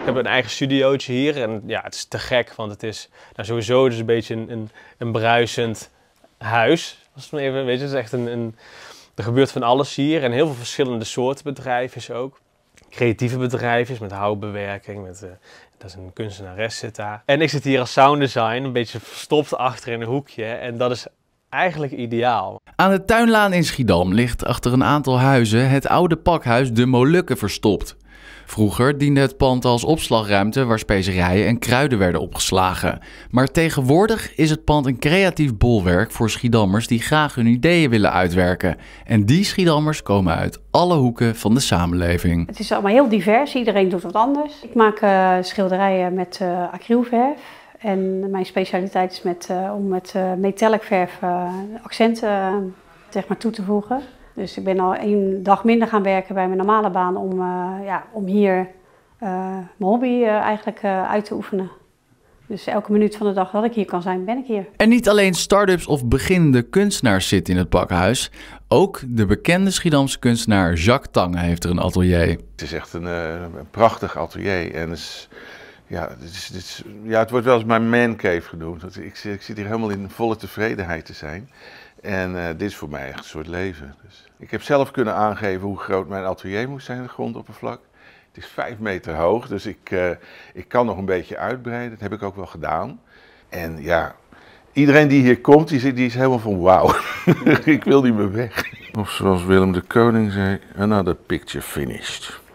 Ik heb een eigen studiootje hier en ja, het is te gek, want het is nou, sowieso dus een beetje een, een, een bruisend huis. Als het maar even, weet het is echt een, een, er gebeurt van alles hier en heel veel verschillende soorten bedrijven ook. Creatieve bedrijven met houtbewerking, met, uh, dat is een kunstenares zit daar. En ik zit hier als sound design, een beetje verstopt achter in een hoekje en dat is eigenlijk ideaal. Aan de tuinlaan in Schiedam ligt achter een aantal huizen het oude pakhuis De Molukken verstopt. Vroeger diende het pand als opslagruimte waar specerijen en kruiden werden opgeslagen. Maar tegenwoordig is het pand een creatief bolwerk voor Schiedammers die graag hun ideeën willen uitwerken. En die Schiedammers komen uit alle hoeken van de samenleving. Het is allemaal heel divers, iedereen doet wat anders. Ik maak eh, schilderijen met eh, acrylverf. En mijn specialiteit is met, eh, om met metallic verf accenten zeg maar, toe te voegen. Dus ik ben al één dag minder gaan werken bij mijn normale baan om, eh, ja, om hier eh, mijn hobby eh, eigenlijk uit te oefenen. Dus elke minuut van de dag dat ik hier kan zijn, ben ik hier. En niet alleen start-ups of beginnende kunstenaars zitten in het pakhuis. Ook de bekende Schiedamse kunstenaar Jacques Tang heeft er een atelier. Het is echt een, een prachtig atelier en is ja, dit is, dit ja, het wordt wel eens mijn mancave genoemd. Ik, ik zit hier helemaal in volle tevredenheid te zijn. En eh, dit is voor mij echt een soort leven. Dus ik heb zelf kunnen aangeven hoe groot mijn atelier moest zijn, de grondoppervlak. Het is vijf meter hoog, dus ik, eh, ik kan nog een beetje uitbreiden. Dat heb ik ook wel gedaan. En ja, iedereen die hier komt, die, die is helemaal van wauw. ik wil niet meer weg. Of zoals Willem de Koning zei, another picture finished.